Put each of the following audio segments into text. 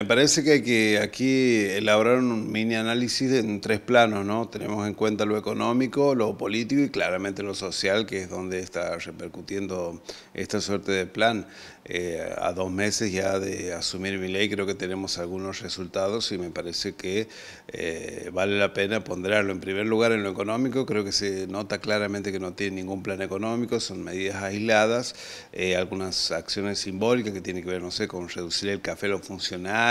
Me parece que, aquí elaboraron un mini análisis en tres planos, ¿no? Tenemos en cuenta lo económico, lo político y claramente lo social, que es donde está repercutiendo esta suerte de plan. Eh, a dos meses ya de asumir mi ley creo que tenemos algunos resultados y me parece que eh, vale la pena ponderarlo. En primer lugar, en lo económico, creo que se nota claramente que no tiene ningún plan económico, son medidas aisladas, eh, algunas acciones simbólicas que tienen que ver, no sé, con reducir el café a los funcionarios,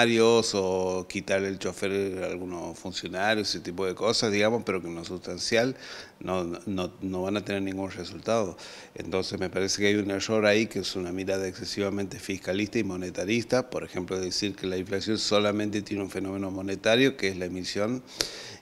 o quitarle el chofer a algunos funcionarios, ese tipo de cosas, digamos, pero que en lo sustancial no, no, no van a tener ningún resultado. Entonces me parece que hay un error ahí que es una mirada excesivamente fiscalista y monetarista, por ejemplo, decir que la inflación solamente tiene un fenómeno monetario, que es la emisión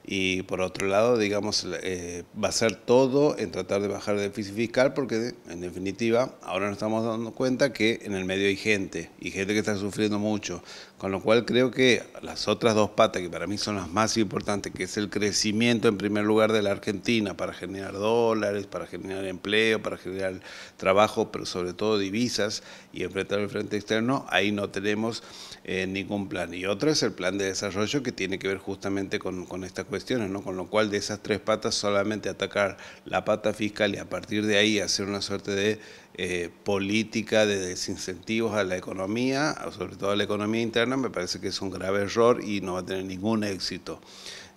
y por otro lado, digamos, eh, va a ser todo en tratar de bajar el déficit fiscal, porque en definitiva ahora nos estamos dando cuenta que en el medio hay gente, y gente que está sufriendo mucho. Con lo cual creo que las otras dos patas, que para mí son las más importantes, que es el crecimiento en primer lugar de la Argentina para generar dólares, para generar empleo, para generar trabajo, pero sobre todo divisas y enfrentar el frente externo, ahí no tenemos eh, ningún plan. Y otro es el plan de desarrollo que tiene que ver justamente con, con esta cuestión cuestiones, ¿no? Con lo cual de esas tres patas solamente atacar la pata fiscal y a partir de ahí hacer una suerte de eh, política de desincentivos a la economía, sobre todo a la economía interna, me parece que es un grave error y no va a tener ningún éxito.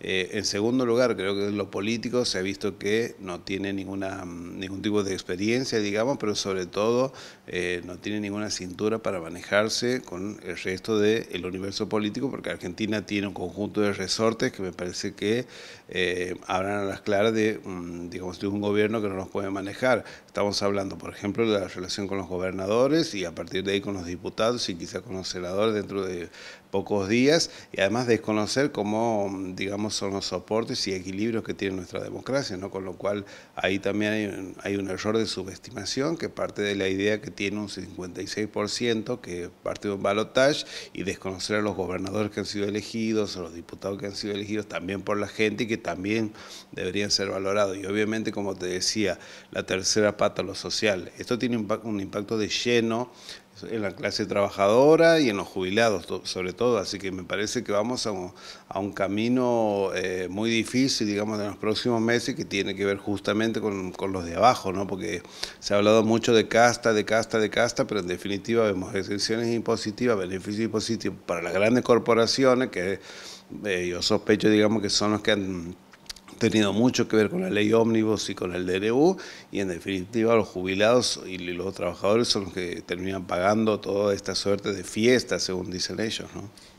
Eh, en segundo lugar, creo que lo político se ha visto que no tiene ninguna, mm, ningún tipo de experiencia, digamos, pero sobre todo eh, no tiene ninguna cintura para manejarse con el resto del universo político, porque Argentina tiene un conjunto de resortes que me parece que eh, hablan a las claras de, mm, digamos, de un gobierno que no nos puede manejar. Estamos hablando, por ejemplo, de la relación con los gobernadores y a partir de ahí con los diputados y quizá con los senadores dentro de pocos días y además desconocer cómo, digamos, son los soportes y equilibrios que tiene nuestra democracia, ¿no? Con lo cual ahí también hay un, error de subestimación que parte de la idea que tiene un 56% que parte de un balotage y desconocer a los gobernadores que han sido elegidos a los diputados que han sido elegidos también por la gente y que también deberían ser valorados. Y obviamente, como te decía, la tercera pata, lo social. Esto tiene un impacto de lleno en la clase trabajadora y en los jubilados sobre todo, así que me parece que vamos a un, camino eh, muy difícil, digamos, en los próximos meses que tiene que ver justamente con, los de abajo, ¿no? porque se ha hablado mucho de casta, de casta, de casta, pero en definitiva vemos exenciones impositivas, beneficios impositivos para las grandes corporaciones, que eh, yo sospecho, digamos, que son los que han tenido mucho que ver con la ley ómnibus y con el DNU, y en definitiva los jubilados y los trabajadores son los que terminan pagando toda esta suerte de fiesta, según dicen ellos. ¿no?